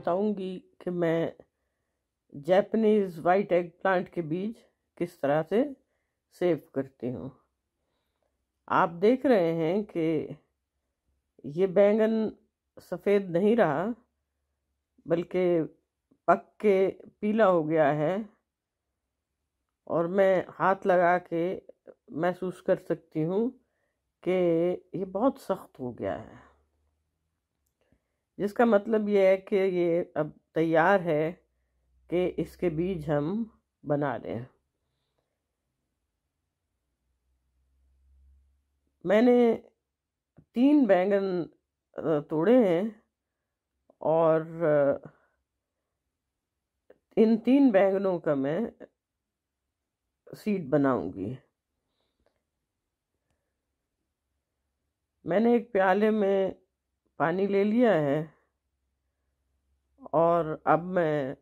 बताऊंगी कि मैं जैपनीज़ वाइट एग प्लांट के बीज किस तरह से सेव करती हूँ आप देख रहे हैं कि ये बैंगन सफ़ेद नहीं रहा बल्कि पक के पीला हो गया है और मैं हाथ लगा के महसूस कर सकती हूँ कि ये बहुत सख्त हो गया है जिसका मतलब ये है कि ये अब तैयार है कि इसके बीज हम बना दें मैंने तीन बैंगन तोड़े हैं और इन तीन बैंगनों का मैं सीड बनाऊंगी मैंने एक प्याले में पानी ले लिया है और अब मैं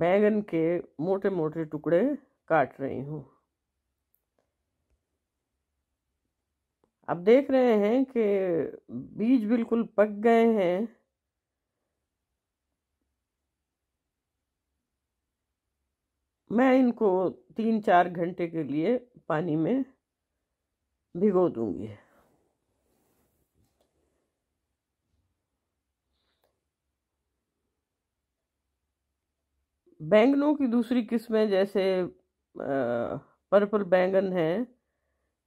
बैंगन के मोटे मोटे टुकड़े काट रही हूँ अब देख रहे हैं कि बीज बिल्कुल पक गए हैं मैं इनको तीन चार घंटे के लिए पानी में भिगो दूंगी बैंगनों की दूसरी किस्में जैसे पर्पल बैंगन है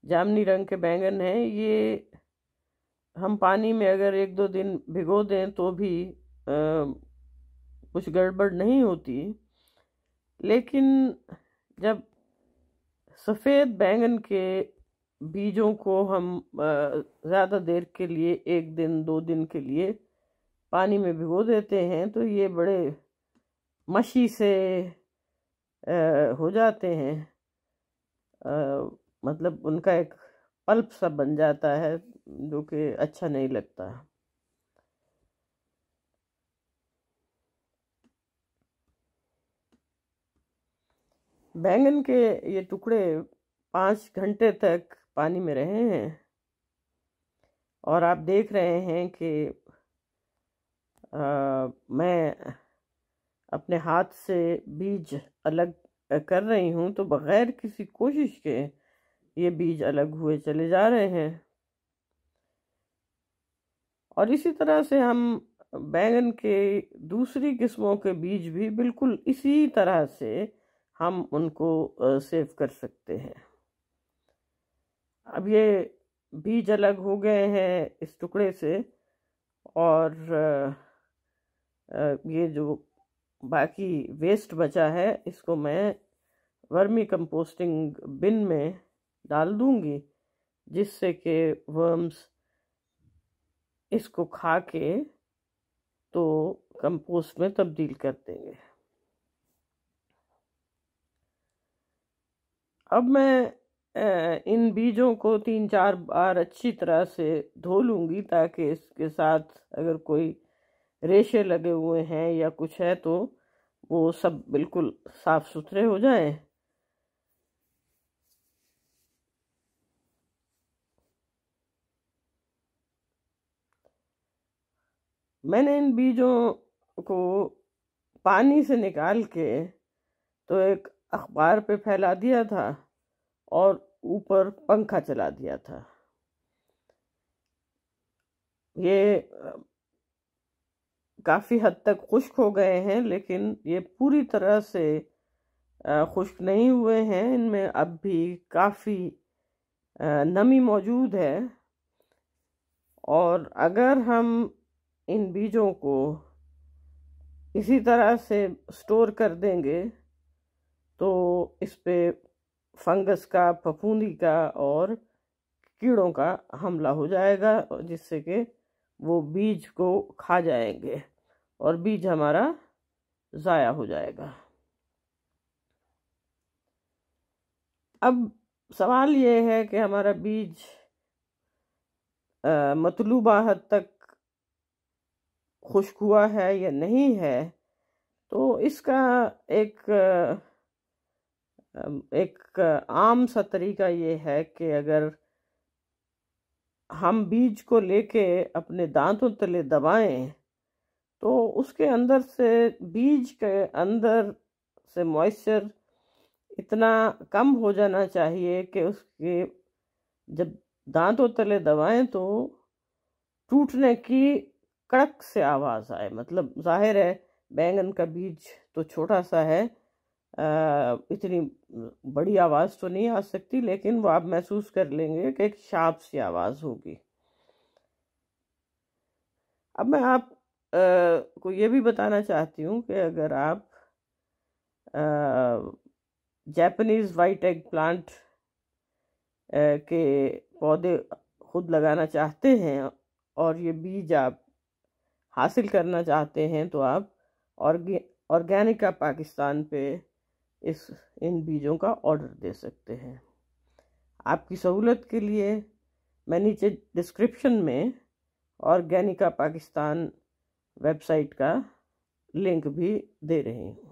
जामनी रंग के बैंगन हैं ये हम पानी में अगर एक दो दिन भिगो दें तो भी कुछ गड़बड़ नहीं होती लेकिन जब सफ़ेद बैंगन के बीजों को हम ज़्यादा देर के लिए एक दिन दो दिन के लिए पानी में भिगो देते हैं तो ये बड़े मशी से हो जाते हैं आ, मतलब उनका एक पल्प सा बन जाता है जो कि अच्छा नहीं लगता बैंगन के ये टुकड़े पाँच घंटे तक पानी में रहे हैं और आप देख रहे हैं कि आ, मैं अपने हाथ से बीज अलग कर रही हूँ तो बग़ैर किसी कोशिश के ये बीज अलग हुए चले जा रहे हैं और इसी तरह से हम बैंगन के दूसरी किस्मों के बीज भी बिल्कुल इसी तरह से हम उनको सेव कर सकते हैं अब ये बीज अलग हो गए हैं इस टुकड़े से और ये जो बाकी वेस्ट बचा है इसको मैं वर्मी कंपोस्टिंग बिन में डाल दूंगी जिससे कि वर्म्स इसको खा के तो कंपोस्ट में तब्दील कर देंगे अब मैं इन बीजों को तीन चार बार अच्छी तरह से धो लूँगी ताकि इसके साथ अगर कोई रेशे लगे हुए हैं या कुछ है तो वो सब बिल्कुल साफ सुथरे हो जाए मैंने इन बीजों को पानी से निकाल के तो एक अखबार पे फैला दिया था और ऊपर पंखा चला दिया था ये काफ़ी हद तक खुश्क हो गए हैं लेकिन ये पूरी तरह से खुश्क नहीं हुए हैं इनमें अब भी काफ़ी नमी मौजूद है और अगर हम इन बीजों को इसी तरह से स्टोर कर देंगे तो इस पर फंगस का फफूंदी का और कीड़ों का हमला हो जाएगा जिससे कि वो बीज को खा जाएंगे और बीज हमारा ज़ाया हो जाएगा अब सवाल ये है कि हमारा बीज मतलूबा हद तक खुश्क हुआ है या नहीं है तो इसका एक एक आम सा तरीका ये है कि अगर हम बीज को लेके अपने दांतों तले दबाएं तो उसके अंदर से बीज के अंदर से मॉइस्चर इतना कम हो जाना चाहिए कि उसके जब दांतों तले दबाएं तो टूटने की कड़क से आवाज़ आए मतलब जाहिर है बैंगन का बीज तो छोटा सा है आ, इतनी बड़ी आवाज़ तो नहीं आ सकती लेकिन वो आप महसूस कर लेंगे कि एक शार्प सी आवाज़ होगी अब मैं आप को ये भी बताना चाहती हूँ कि अगर आप जैपनीज़ वाइट एग प्लांट के पौधे खुद लगाना चाहते हैं और ये बीज आप हासिल करना चाहते हैं तो आप ऑर्गेनिका पाकिस्तान पे इस इन बीजों का ऑर्डर दे सकते हैं आपकी सहूलत के लिए मैं नीचे डिस्क्रिप्शन में ऑर्गेनिका पाकिस्तान वेबसाइट का लिंक भी दे रही हूँ